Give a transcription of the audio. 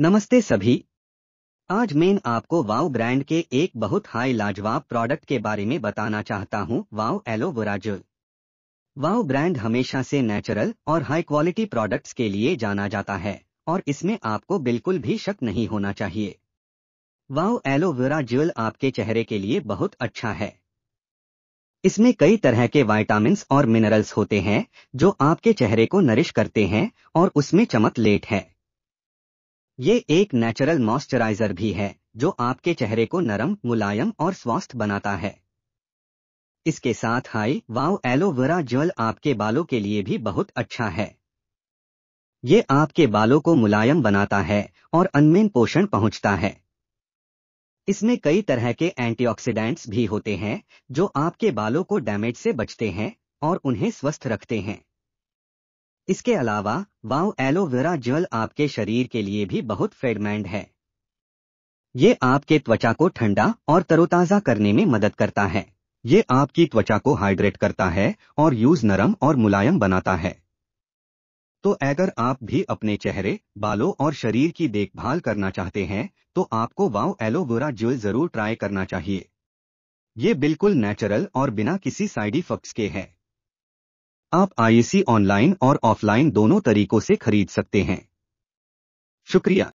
नमस्ते सभी आज मैं आपको वाव ब्रांड के एक बहुत हाई लाजवाब प्रोडक्ट के बारे में बताना चाहता हूँ wow aloe vera gel wow brand हमेशा से नेचुरल और हाई क्वालिटी प्रोडक्ट्स के लिए जाना जाता है और इसमें आपको बिल्कुल भी शक नहीं होना चाहिए वाव एलोवेरा जेल आपके चेहरे के लिए बहुत अच्छा है इसमें कई तरह के वाइटामिन और मिनरल्स होते हैं जो आपके चेहरे को नरिश करते हैं और उसमें चमक लेट है ये एक नेचुरल मॉइस्चराइजर भी है जो आपके चेहरे को नरम मुलायम और स्वस्थ बनाता है इसके साथ हाई वाव एलोवेरा जल आपके बालों के लिए भी बहुत अच्छा है ये आपके बालों को मुलायम बनाता है और अनमेन पोषण पहुंचता है इसमें कई तरह के एंटीऑक्सीडेंट्स भी होते हैं जो आपके बालों को डैमेज से बचते हैं और उन्हें स्वस्थ रखते हैं इसके अलावा वाव एलोवेरा जल आपके शरीर के लिए भी बहुत फेडमैंड है ये आपके त्वचा को ठंडा और तरोताजा करने में मदद करता है ये आपकी त्वचा को हाइड्रेट करता है और यूज नरम और मुलायम बनाता है तो अगर आप भी अपने चेहरे बालों और शरीर की देखभाल करना चाहते हैं तो आपको वाव एलोवेरा जल जरूर ट्राई करना चाहिए ये बिल्कुल नेचुरल और बिना किसी साइड इफेक्ट्स के है आप आईएसी ऑनलाइन e और ऑफलाइन दोनों तरीकों से खरीद सकते हैं शुक्रिया